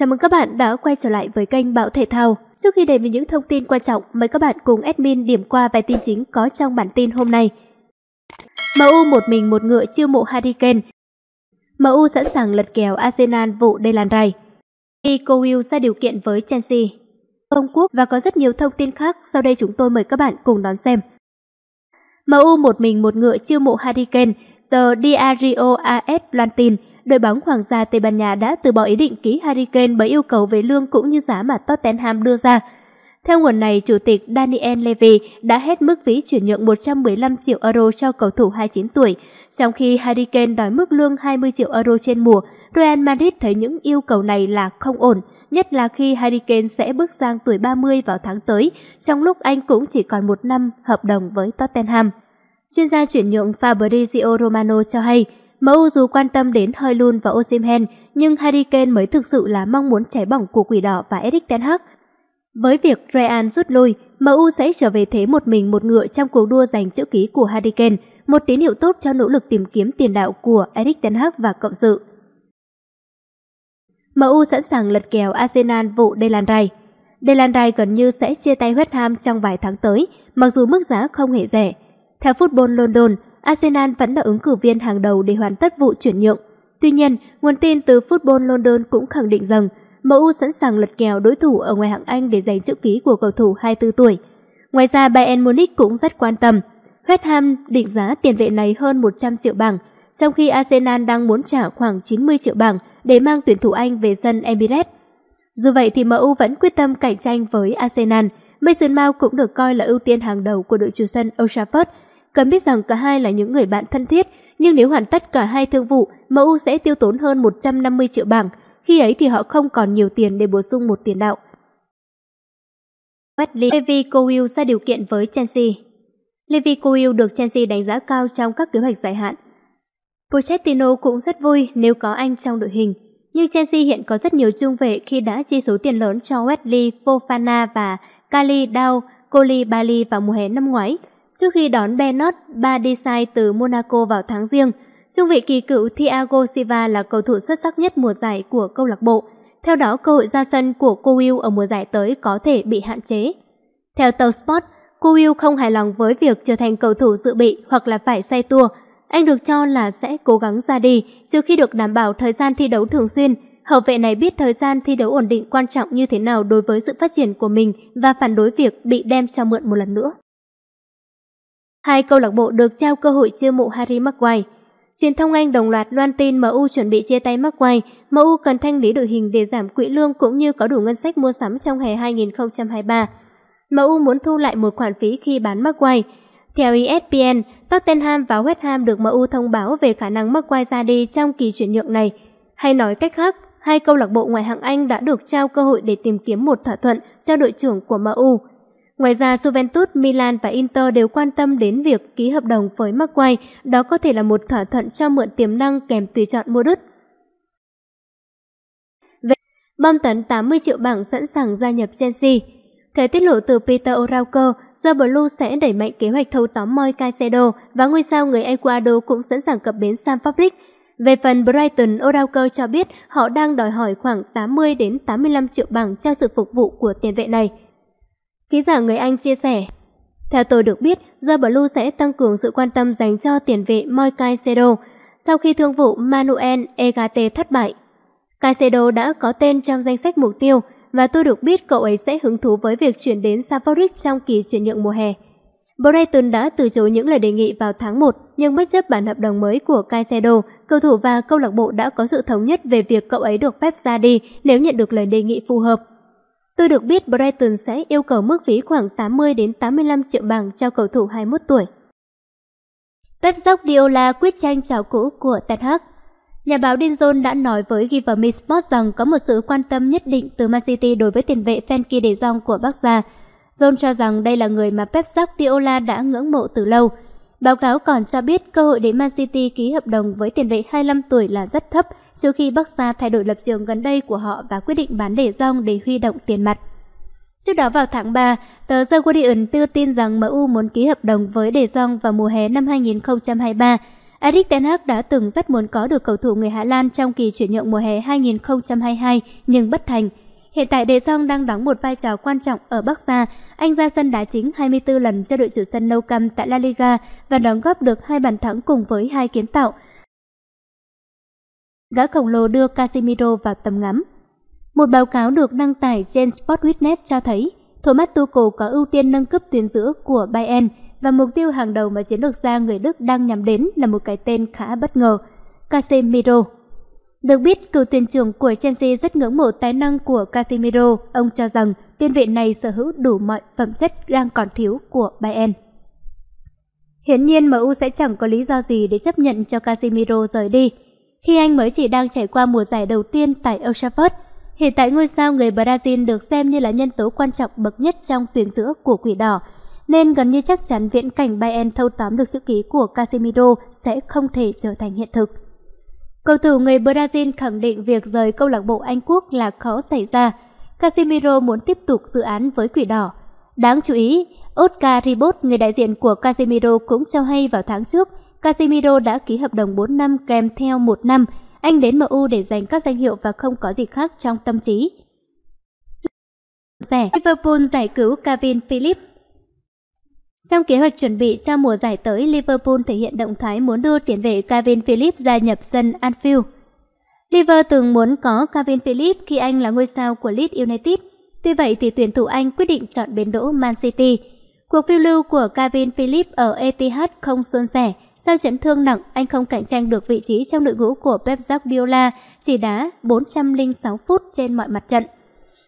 Chào mừng các bạn đã quay trở lại với kênh Bảo Thể Thao. Trước khi đến với những thông tin quan trọng, mời các bạn cùng admin điểm qua vài tin chính có trong bản tin hôm nay. MU một mình một ngựa chiêu mộ Harry Kane. MU sẵn sàng lật kèo Arsenal vụ Delan Rice. Nico Will ra điều kiện với Chelsea. Ông Quốc và có rất nhiều thông tin khác, sau đây chúng tôi mời các bạn cùng đón xem. MU một mình một ngựa chiêu mộ Harry Kane, tờ Diario AS loan tin – đội bóng Hoàng gia Tây Ban Nha đã từ bỏ ý định ký Harry Kane bởi yêu cầu về lương cũng như giá mà Tottenham đưa ra. Theo nguồn này, chủ tịch Daniel Levy đã hết mức phí chuyển nhượng 115 triệu euro cho cầu thủ 29 tuổi, trong khi Harry Kane đòi mức lương 20 triệu euro trên mùa. Real Madrid thấy những yêu cầu này là không ổn, nhất là khi Harry Kane sẽ bước sang tuổi 30 vào tháng tới, trong lúc anh cũng chỉ còn một năm hợp đồng với Tottenham. Chuyên gia chuyển nhượng Fabrizio Romano cho hay, MU dù quan tâm đến Højlund và Osimhen, nhưng Harry Kane mới thực sự là mong muốn cháy bỏng của Quỷ Đỏ và Erik Ten Hag. Với việc Real rút lui, MU sẽ trở về thế một mình một ngựa trong cuộc đua giành chữ ký của Harry Kane, một tín hiệu tốt cho nỗ lực tìm kiếm tiền đạo của Erik Ten Hag và cộng sự. MU sẵn sàng lật kèo Arsenal vụ Delandrai. Delandrai gần như sẽ chia tay West Ham trong vài tháng tới, mặc dù mức giá không hề rẻ. Theo Football London, Arsenal vẫn là ứng cử viên hàng đầu để hoàn tất vụ chuyển nhượng. Tuy nhiên, nguồn tin từ Football London cũng khẳng định rằng MU sẵn sàng lật kèo đối thủ ở ngoài hạng Anh để giành chữ ký của cầu thủ 24 tuổi. Ngoài ra, Bayern Munich cũng rất quan tâm. West Ham định giá tiền vệ này hơn 100 triệu bảng, trong khi Arsenal đang muốn trả khoảng 90 triệu bảng để mang tuyển thủ Anh về sân Emirates. Dù vậy thì MU vẫn quyết tâm cạnh tranh với Arsenal. Mason Mount cũng được coi là ưu tiên hàng đầu của đội chủ sân Old Trafford Cấm biết rằng cả hai là những người bạn thân thiết, nhưng nếu hoàn tất cả hai thương vụ, MU sẽ tiêu tốn hơn 150 triệu bảng, khi ấy thì họ không còn nhiều tiền để bổ sung một tiền đạo. Wesley Levy Cowell ra điều kiện với Chelsea Levi Cowell được Chelsea đánh giá cao trong các kế hoạch dài hạn. Pochettino cũng rất vui nếu có anh trong đội hình, nhưng Chelsea hiện có rất nhiều trung vệ khi đã chi số tiền lớn cho Wesley Fofana và Kali Dao Koulibaly vào mùa hè năm ngoái trước khi đón Benot Badisai từ Monaco vào tháng riêng. Trung vệ kỳ cựu Thiago Silva là cầu thủ xuất sắc nhất mùa giải của câu lạc bộ. Theo đó, cơ hội ra sân của cô ở mùa giải tới có thể bị hạn chế. Theo tàu Sport, cô không hài lòng với việc trở thành cầu thủ dự bị hoặc là phải xoay tour. Anh được cho là sẽ cố gắng ra đi trước khi được đảm bảo thời gian thi đấu thường xuyên. Hậu vệ này biết thời gian thi đấu ổn định quan trọng như thế nào đối với sự phát triển của mình và phản đối việc bị đem cho mượn một lần nữa. Hai câu lạc bộ được trao cơ hội chiêu mộ Harry Maguire. Truyền thông Anh đồng loạt loan tin MU chuẩn bị chia tay Maguire, MU cần thanh lý đội hình để giảm quỹ lương cũng như có đủ ngân sách mua sắm trong hè 2023. MU muốn thu lại một khoản phí khi bán Maguire. Theo ESPN, Tottenham và West Ham được MU thông báo về khả năng Maguire ra đi trong kỳ chuyển nhượng này. Hay nói cách khác, hai câu lạc bộ ngoại hạng Anh đã được trao cơ hội để tìm kiếm một thỏa thuận cho đội trưởng của MU. Ngoài ra, Juventus, Milan và Inter đều quan tâm đến việc ký hợp đồng với Maguire. đó có thể là một thỏa thuận cho mượn tiềm năng kèm tùy chọn mua đứt. Bom tấn 80 triệu bảng sẵn sàng gia nhập Chelsea Theo tiết lộ từ Peter Orauco, The Blue sẽ đẩy mạnh kế hoạch thâu tóm Moi Caicedo và ngôi sao người Ecuador cũng sẵn sàng cập bến Sam Fabric. Về phần Brighton, Orauco cho biết họ đang đòi hỏi khoảng 80 đến 85 triệu bảng cho sự phục vụ của tiền vệ này. Ký giả người Anh chia sẻ, theo tôi được biết, The Blue sẽ tăng cường sự quan tâm dành cho tiền vệ Moi Caicedo sau khi thương vụ Manuel Egate thất bại. Caicedo đã có tên trong danh sách mục tiêu và tôi được biết cậu ấy sẽ hứng thú với việc chuyển đến Savorit trong kỳ chuyển nhượng mùa hè. Brighton đã từ chối những lời đề nghị vào tháng 1 nhưng bất chấp bản hợp đồng mới của Caicedo, cầu thủ và câu lạc bộ đã có sự thống nhất về việc cậu ấy được phép ra đi nếu nhận được lời đề nghị phù hợp Tôi được biết Brighton sẽ yêu cầu mức phí khoảng 80 đến 85 triệu bảng cho cầu thủ 21 tuổi. Pep Guardiola quyết tranh chào cũ của Ten Hag. Nhà báo Điên Zone đã nói với Give Me Sport rằng có một sự quan tâm nhất định từ Man City đối với tiền vệ Frenkie de Jong của Bắc Gia. John cho rằng đây là người mà Pep Guardiola đã ngưỡng mộ từ lâu. Báo cáo còn cho biết cơ hội để Man City ký hợp đồng với tiền vệ 25 tuổi là rất thấp – trước khi Bắc Sa thay đổi lập trường gần đây của họ và quyết định bán để rong để huy động tiền mặt. Trước đó vào tháng 3, tờ The Guardian đưa tin rằng MU muốn ký hợp đồng với De Jong vào mùa hè năm 2023. Erik Ten Hag đã từng rất muốn có được cầu thủ người Hà Lan trong kỳ chuyển nhượng mùa hè 2022 nhưng bất thành. Hiện tại De Jong đang đóng một vai trò quan trọng ở Bắc Sa. Anh ra sân đá chính 24 lần cho đội chủ sân Nou Camp tại La Liga và đóng góp được hai bàn thắng cùng với hai kiến tạo – Gã khổng lồ đưa Casemiro vào tầm ngắm. Một báo cáo được đăng tải trên Sportwitnet cho thấy Thomas Tuchel có ưu tiên nâng cấp tuyến giữa của Bayern và mục tiêu hàng đầu mà chiến lược gia người Đức đang nhắm đến là một cái tên khá bất ngờ, Casemiro. Được biết, cựu tiền trưởng của Chelsea rất ngưỡng mộ tài năng của Casemiro. Ông cho rằng tiền vệ này sở hữu đủ mọi phẩm chất đang còn thiếu của Bayern. Hiển nhiên MU sẽ chẳng có lý do gì để chấp nhận cho Casemiro rời đi khi anh mới chỉ đang trải qua mùa giải đầu tiên tại El Salvador. Hiện tại ngôi sao người Brazil được xem như là nhân tố quan trọng bậc nhất trong tuyến giữa của Quỷ Đỏ, nên gần như chắc chắn viễn cảnh Bayern thâu tóm được chữ ký của Casemiro sẽ không thể trở thành hiện thực. Cầu thủ người Brazil khẳng định việc rời câu lạc bộ Anh Quốc là khó xảy ra. Casemiro muốn tiếp tục dự án với Quỷ Đỏ. Đáng chú ý, Oscar Ribot, người đại diện của Casemiro cũng cho hay vào tháng trước – Casemiro đã ký hợp đồng 4 năm kèm theo 1 năm. Anh đến MU để giành các danh hiệu và không có gì khác trong tâm trí. Rẻ Liverpool giải cứu Kevin Phillips trong kế hoạch chuẩn bị cho mùa giải tới, Liverpool thể hiện động thái muốn đưa tiền vệ Kevin Phillips gia nhập sân Anfield. Liverpool từng muốn có Kevin Phillips khi anh là ngôi sao của Leeds United. Tuy vậy thì tuyển thủ Anh quyết định chọn bến đỗ Man City. Cuộc phiêu lưu của Kevin Phillips ở Etihad không suôn sẻ. Sau chấn thương nặng, anh không cạnh tranh được vị trí trong đội ngũ của Pep Guardiola, chỉ đá 406 phút trên mọi mặt trận.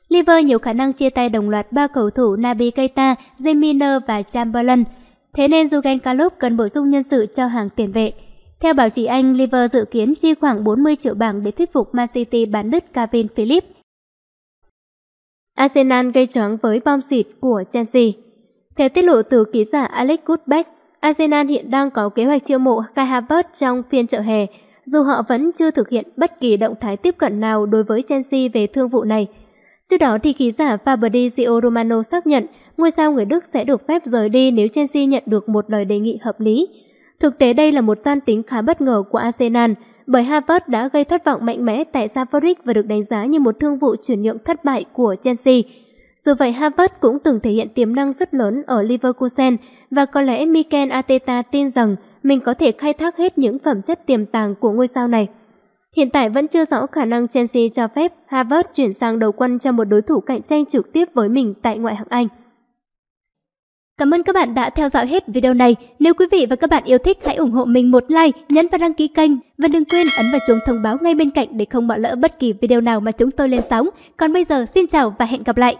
Liverpool nhiều khả năng chia tay đồng loạt ba cầu thủ Naby Keita, Zeminer và Chamberlain. Thế nên Jurgen Klopp cần bổ sung nhân sự cho hàng tiền vệ. Theo báo chí Anh, Liverpool dự kiến chi khoảng 40 triệu bảng để thuyết phục Man City bán đứt Kevin Phillips. Arsenal gây choáng với bom xịt của Chelsea. Theo tiết lộ từ ký giả Alex Goodback, Arsenal hiện đang có kế hoạch chiêu mộ Kai Havertz trong phiên chợ hè, dù họ vẫn chưa thực hiện bất kỳ động thái tiếp cận nào đối với Chelsea về thương vụ này. Trước đó thì ký giả Fabrizio Romano xác nhận ngôi sao người Đức sẽ được phép rời đi nếu Chelsea nhận được một lời đề nghị hợp lý. Thực tế đây là một toan tính khá bất ngờ của Arsenal, bởi Havertz đã gây thất vọng mạnh mẽ tại Safaric và được đánh giá như một thương vụ chuyển nhượng thất bại của Chelsea. Dù vậy harvard cũng từng thể hiện tiềm năng rất lớn ở Leverkusen và có lẽ Mikel Arteta tin rằng mình có thể khai thác hết những phẩm chất tiềm tàng của ngôi sao này. Hiện tại vẫn chưa rõ khả năng Chelsea cho phép harvard chuyển sang đầu quân cho một đối thủ cạnh tranh trực tiếp với mình tại ngoại hạng Anh. Cảm ơn các bạn đã theo dõi hết video này. Nếu quý vị và các bạn yêu thích hãy ủng hộ mình một like, nhấn và đăng ký kênh và đừng quên ấn vào chuông thông báo ngay bên cạnh để không bỏ lỡ bất kỳ video nào mà chúng tôi lên sóng. Còn bây giờ xin chào và hẹn gặp lại.